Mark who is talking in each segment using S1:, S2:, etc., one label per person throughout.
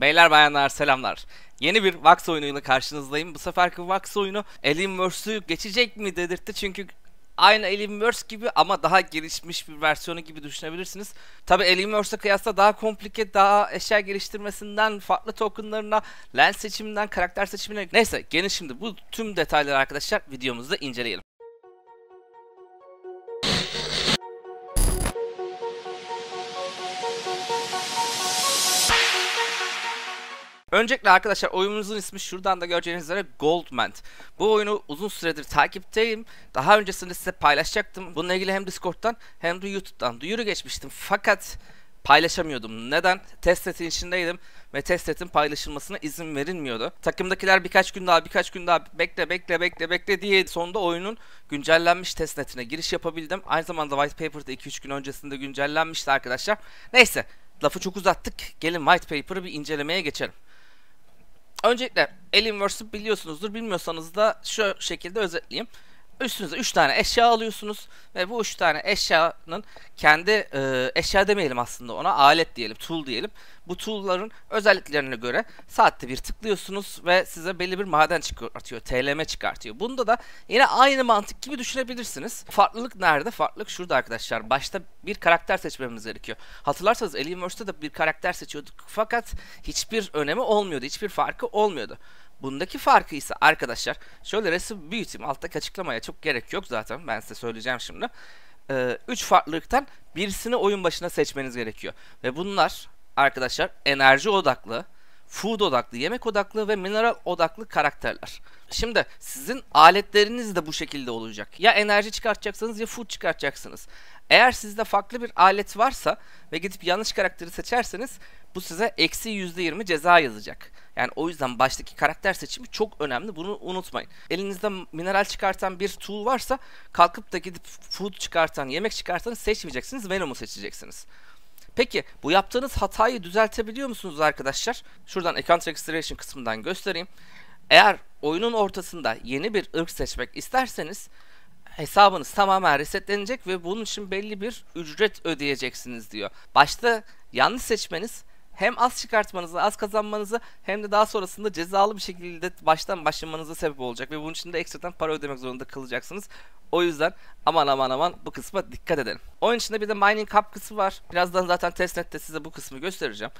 S1: Beyler bayanlar selamlar. Yeni bir Vax oyunuyla karşınızdayım. Bu seferki Vax oyunu Elinverse'ü geçecek mi dedirtti çünkü aynı Elinverse gibi ama daha gelişmiş bir versiyonu gibi düşünebilirsiniz. Tabi Elinverse'e kıyasla daha komplike, daha eşya geliştirmesinden, farklı tokenlarına, lens seçiminden, karakter seçimine neyse gelin şimdi bu tüm detayları arkadaşlar videomuzda inceleyelim. Öncelikle arkadaşlar oyunumuzun ismi şuradan da göreceğiniz üzere Goldman. Bu oyunu uzun süredir takipteyim. Daha öncesinde size paylaşacaktım. Bununla ilgili hem Discord'dan hem de YouTube'dan duyuru geçmiştim. Fakat paylaşamıyordum. Neden? Test setin içindeydim ve test setin paylaşılmasına izin verilmiyordu. Takımdakiler birkaç gün daha birkaç gün daha bekle bekle bekle bekle diye sonunda oyunun güncellenmiş test setine giriş yapabildim. Aynı zamanda White Paper'da 2-3 gün öncesinde güncellenmişti arkadaşlar. Neyse lafı çok uzattık. Gelin White Paper'ı bir incelemeye geçelim. Öncelikle Alienverse'ı biliyorsunuzdur. Bilmiyorsanız da şu şekilde özetleyeyim üstünüze 3 tane eşya alıyorsunuz ve bu 3 tane eşyanın kendi e, eşya demeyelim aslında ona alet diyelim tool diyelim. Bu tool'ların özelliklerine göre saatte bir tıklıyorsunuz ve size belli bir maden çıkartıyor, TLM çıkartıyor. Bunda da yine aynı mantık gibi düşünebilirsiniz. Farklılık nerede? Farklılık şurada arkadaşlar. Başta bir karakter seçmemiz gerekiyor. Hatırlarsanız Alienverse'de de bir karakter seçiyorduk fakat hiçbir önemi olmuyordu, hiçbir farkı olmuyordu. Bundaki farkı ise arkadaşlar şöyle resim büyüteyim. Alttaki açıklamaya çok gerek yok zaten. Ben size söyleyeceğim şimdi. 3 ee, üç farklılıktan birisini oyun başına seçmeniz gerekiyor. Ve bunlar arkadaşlar enerji odaklı, food odaklı, yemek odaklı ve mineral odaklı karakterler. Şimdi sizin aletleriniz de bu şekilde olacak. Ya enerji çıkartacaksınız ya food çıkartacaksınız. Eğer sizde farklı bir alet varsa ve gidip yanlış karakteri seçerseniz bu size eksi yüzde yirmi ceza yazacak. Yani o yüzden baştaki karakter seçimi çok önemli. Bunu unutmayın. Elinizde mineral çıkartan bir tool varsa kalkıp da gidip food çıkartan, yemek çıkartanı seçmeyeceksiniz. Venom'u seçeceksiniz. Peki bu yaptığınız hatayı düzeltebiliyor musunuz arkadaşlar? Şuradan Account Registration kısmından göstereyim. Eğer oyunun ortasında yeni bir ırk seçmek isterseniz hesabınız tamamen resetlenecek ve bunun için belli bir ücret ödeyeceksiniz diyor. Başta yanlış seçmeniz hem az çıkartmanızı, az kazanmanızı hem de daha sonrasında cezalı bir şekilde baştan başlamanıza sebep olacak ve bunun için de ekstradan para ödemek zorunda kalacaksınız. O yüzden aman aman aman bu kısma dikkat edelim. Onun içinde bir de Mining Hub kısmı var. Birazdan zaten testnet'te size bu kısmı göstereceğim.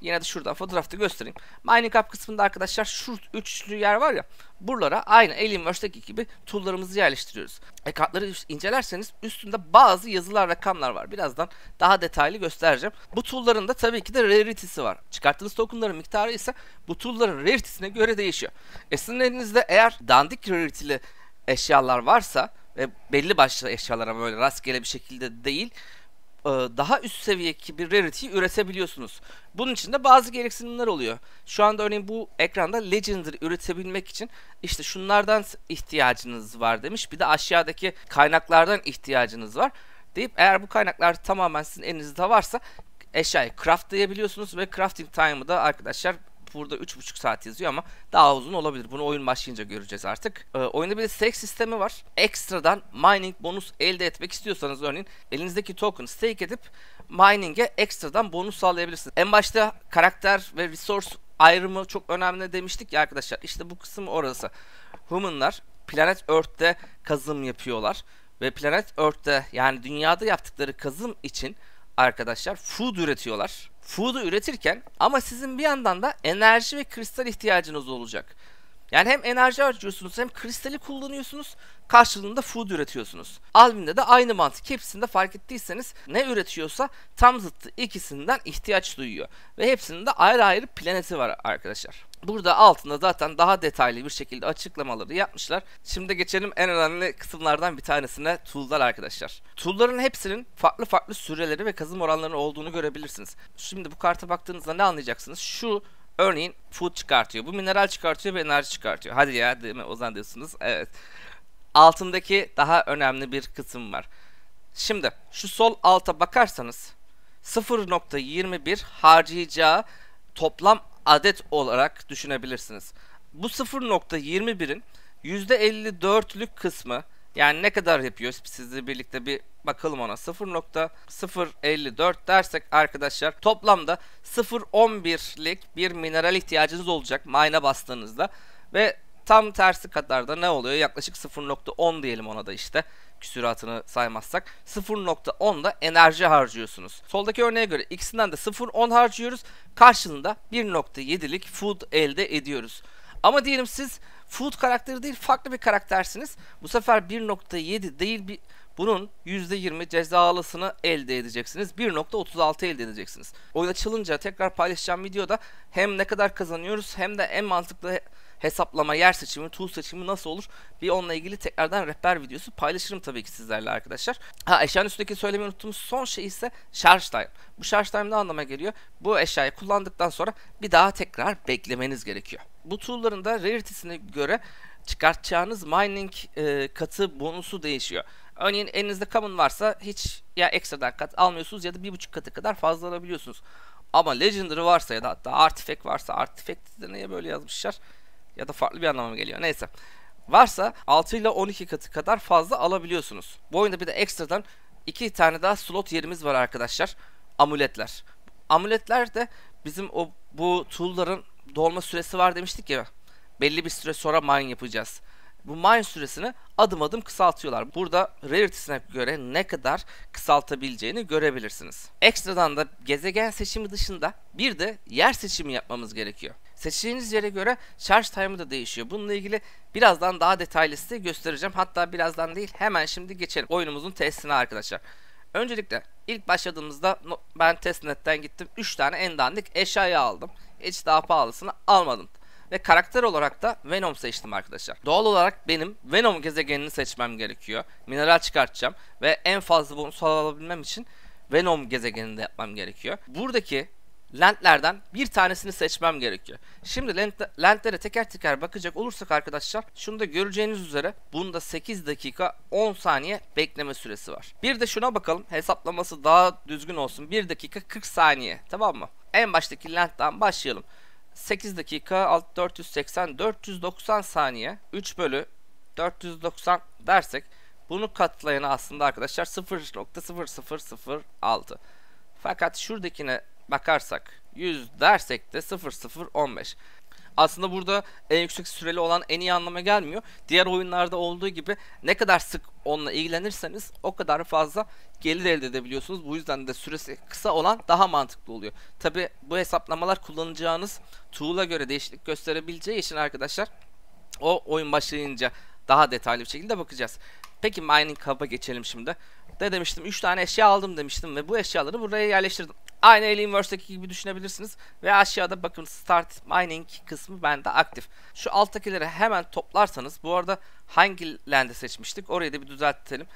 S1: Yine de şuradan fotoğrafta göstereyim. Mining Hub kısmında arkadaşlar şu üçlü yer var ya buralara aynı Alienverse'deki gibi tool'larımızı yerleştiriyoruz. E kartları incelerseniz üstünde bazı yazılar rakamlar var. Birazdan daha detaylı göstereceğim. Bu tool'ların da tabii ki de rarity'si var. Çıkarttığınız tokenların miktarı ise bu tool'ların rarity'sine göre değişiyor. E sizin elinizde eğer dandik rarity'li eşyalar varsa ve belli başlı eşyalara böyle rastgele bir şekilde değil e, daha üst seviye bir rarity üretebiliyorsunuz. Bunun için de bazı gereksinimler oluyor. Şu anda örneğin bu ekranda Legendary üretebilmek için işte şunlardan ihtiyacınız var demiş. Bir de aşağıdaki kaynaklardan ihtiyacınız var deyip eğer bu kaynaklar tamamen sizin elinizde varsa eşyayı craftlayabiliyorsunuz ve crafting time'ı da arkadaşlar burada 3,5 saat yazıyor ama daha uzun olabilir. Bunu oyun başlayınca göreceğiz artık. E, oyunda bir de stake sistemi var. Ekstradan mining bonus elde etmek istiyorsanız örneğin elinizdeki token stake edip mining'e ekstradan bonus sağlayabilirsiniz. En başta karakter ve resource ayrımı çok önemli demiştik ya arkadaşlar. İşte bu kısım orası. Humanlar planet Earth'te kazım yapıyorlar ve planet Earth'te yani dünyada yaptıkları kazım için arkadaşlar food üretiyorlar. Food'u üretirken ama sizin bir yandan da enerji ve kristal ihtiyacınız olacak. Yani hem enerji harcıyorsunuz hem kristali kullanıyorsunuz karşılığında food üretiyorsunuz. Alvin'de de aynı mantık. Hepsinde fark ettiyseniz ne üretiyorsa tam zıttı ikisinden ihtiyaç duyuyor. Ve hepsinin de ayrı ayrı planeti var arkadaşlar. Burada altında zaten daha detaylı bir şekilde açıklamaları yapmışlar. Şimdi geçelim en önemli kısımlardan bir tanesine tool'lar arkadaşlar. Tool'ların hepsinin farklı farklı süreleri ve kazım oranlarının olduğunu görebilirsiniz. Şimdi bu karta baktığınızda ne anlayacaksınız? Şu Örneğin food çıkartıyor. Bu mineral çıkartıyor ve enerji çıkartıyor. Hadi ya değil mi? O diyorsunuz. Evet. Altındaki daha önemli bir kısım var. Şimdi şu sol alta bakarsanız 0.21 harcayacağı toplam adet olarak düşünebilirsiniz. Bu 0.21'in %54'lük kısmı yani ne kadar yapıyor? Sizle birlikte bir bakalım ona 0.054 dersek arkadaşlar toplamda 0.11'lik bir mineral ihtiyacınız olacak mine'a bastığınızda ve tam tersi kadar da ne oluyor yaklaşık 0.10 diyelim ona da işte küsüratını saymazsak 0.10 da enerji harcıyorsunuz. Soldaki örneğe göre ikisinden de 0.10 harcıyoruz karşılığında 1.7'lik food elde ediyoruz. Ama diyelim siz food karakteri değil farklı bir karaktersiniz. Bu sefer 1.7 değil bir bunun %20 cezalısını elde edeceksiniz. 1.36 elde edeceksiniz. Oyun açılınca tekrar paylaşacağım videoda hem ne kadar kazanıyoruz hem de en mantıklı hesaplama, yer seçimi, tool seçimi nasıl olur? Bir onunla ilgili tekrardan rehber videosu paylaşırım tabii ki sizlerle arkadaşlar. Ha eşyanın üstündeki söylemeyi unuttuğumuz son şey ise charge time. Bu charge time ne anlama geliyor? Bu eşyayı kullandıktan sonra bir daha tekrar beklemeniz gerekiyor. Bu tool'ların da rarity'sine göre çıkartacağınız mining e, katı bonusu değişiyor. Örneğin elinizde common varsa hiç ya ekstradan kat almıyorsunuz ya da bir buçuk katı kadar fazla alabiliyorsunuz. Ama legendary varsa ya da hatta artifact varsa artifact de niye böyle yazmışlar ya da farklı bir anlama geliyor neyse. Varsa 6 ile 12 katı kadar fazla alabiliyorsunuz. Bu oyunda bir de ekstradan 2 tane daha slot yerimiz var arkadaşlar. Amuletler. Amuletler de bizim o bu tool'ların dolma süresi var demiştik ya. Belli bir süre sonra mine yapacağız bu mine süresini adım adım kısaltıyorlar. Burada rarity'sine göre ne kadar kısaltabileceğini görebilirsiniz. Ekstradan da gezegen seçimi dışında bir de yer seçimi yapmamız gerekiyor. Seçtiğiniz yere göre charge time'ı da değişiyor. Bununla ilgili birazdan daha detaylı size göstereceğim. Hatta birazdan değil hemen şimdi geçelim oyunumuzun testine arkadaşlar. Öncelikle ilk başladığımızda ben testnetten gittim. 3 tane endanlık dandik eşyayı aldım. Hiç daha pahalısını almadım ve karakter olarak da Venom seçtim arkadaşlar. Doğal olarak benim Venom gezegenini seçmem gerekiyor. Mineral çıkartacağım ve en fazla bunu alabilmem için Venom gezegeninde yapmam gerekiyor. Buradaki lentlerden bir tanesini seçmem gerekiyor. Şimdi lentlere teker teker bakacak olursak arkadaşlar şunu da göreceğiniz üzere bunda 8 dakika 10 saniye bekleme süresi var. Bir de şuna bakalım hesaplaması daha düzgün olsun 1 dakika 40 saniye tamam mı? En baştaki lentten başlayalım. 8 dakika 480 490 saniye 3 bölü 490 dersek bunu katlayana aslında arkadaşlar 0.0006 fakat şuradakine bakarsak 100 dersek de 0015 aslında burada en yüksek süreli olan en iyi anlama gelmiyor. Diğer oyunlarda olduğu gibi ne kadar sık onunla ilgilenirseniz o kadar fazla gelir elde edebiliyorsunuz. Bu yüzden de süresi kısa olan daha mantıklı oluyor. Tabi bu hesaplamalar kullanacağınız tool'a göre değişiklik gösterebileceği için arkadaşlar o oyun başlayınca daha detaylı bir şekilde bakacağız. Peki mining hub'a geçelim şimdi. Ne demiştim? 3 tane eşya aldım demiştim ve bu eşyaları buraya yerleştirdim. Aynı Alienverse'deki gibi düşünebilirsiniz. Ve aşağıda bakın Start Mining kısmı bende aktif. Şu alttakileri hemen toplarsanız. Bu arada hangi land'i seçmiştik? Orayı da bir düzeltelim.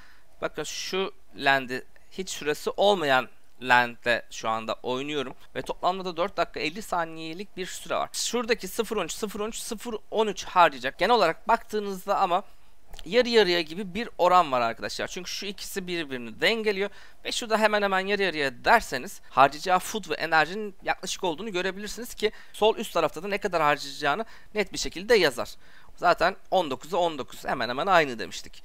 S1: Bakın şu land'i hiç süresi olmayan Land'de şu anda oynuyorum ve toplamda da 4 dakika 50 saniyelik bir süre var. Şuradaki 0-13, 0-13, 0-13 harcayacak. Genel olarak baktığınızda ama yarı yarıya gibi bir oran var arkadaşlar. Çünkü şu ikisi birbirini dengeliyor ve şurada hemen hemen yarı yarıya derseniz harcayacağı food ve enerjinin yaklaşık olduğunu görebilirsiniz ki sol üst tarafta da ne kadar harcayacağını net bir şekilde yazar. Zaten 19'a 19 hemen hemen aynı demiştik.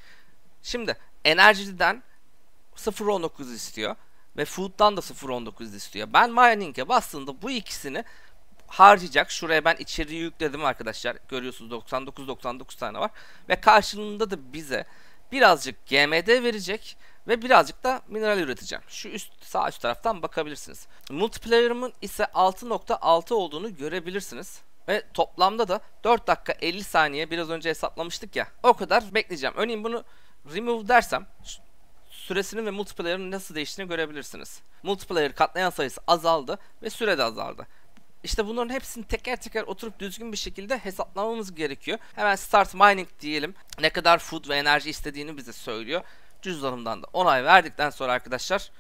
S1: Şimdi enerjiden 0.19 istiyor ve food'dan da 0.19 istiyor. Ben mining'e bastığımda bu ikisini harcayacak. Şuraya ben içeriği yükledim arkadaşlar. Görüyorsunuz 99 99 tane var. Ve karşılığında da bize birazcık GMD verecek ve birazcık da mineral üreteceğim. Şu üst sağ üst taraftan bakabilirsiniz. Multiplayer'ımın ise 6.6 olduğunu görebilirsiniz. Ve toplamda da 4 dakika 50 saniye biraz önce hesaplamıştık ya. O kadar bekleyeceğim. Örneğin bunu remove dersem süresinin ve multiplayer'ın nasıl değiştiğini görebilirsiniz. Multiplayer katlayan sayısı azaldı ve süre de azaldı. İşte bunların hepsini teker teker oturup düzgün bir şekilde hesaplamamız gerekiyor. Hemen start mining diyelim. Ne kadar food ve enerji istediğini bize söylüyor. Cüzdanımdan da onay verdikten sonra arkadaşlar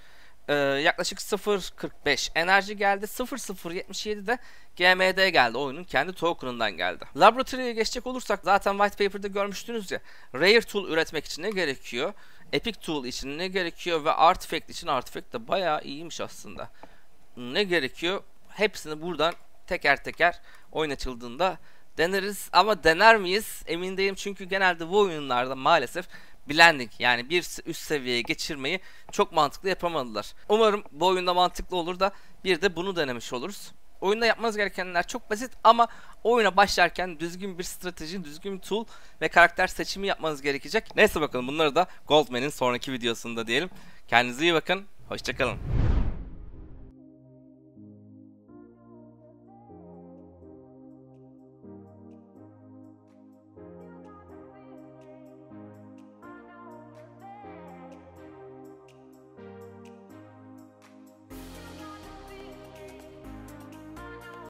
S1: e, yaklaşık 0.45 enerji geldi. 0.077 de GMD geldi. Oyunun kendi token'ından geldi. Laboratory'ye geçecek olursak zaten white paper'da görmüştünüz ya. Rare tool üretmek için ne gerekiyor? Epic tool için ne gerekiyor? Ve artifact için artifact de bayağı iyiymiş aslında. Ne gerekiyor? hepsini buradan teker teker oynatıldığında açıldığında deneriz ama dener miyiz emin değilim çünkü genelde bu oyunlarda maalesef blending yani bir üst seviyeye geçirmeyi çok mantıklı yapamadılar. Umarım bu oyunda mantıklı olur da bir de bunu denemiş oluruz. Oyunda yapmanız gerekenler çok basit ama oyuna başlarken düzgün bir strateji, düzgün bir tool ve karakter seçimi yapmanız gerekecek. Neyse bakalım bunları da Goldman'in sonraki videosunda diyelim. Kendinize iyi bakın, hoşçakalın.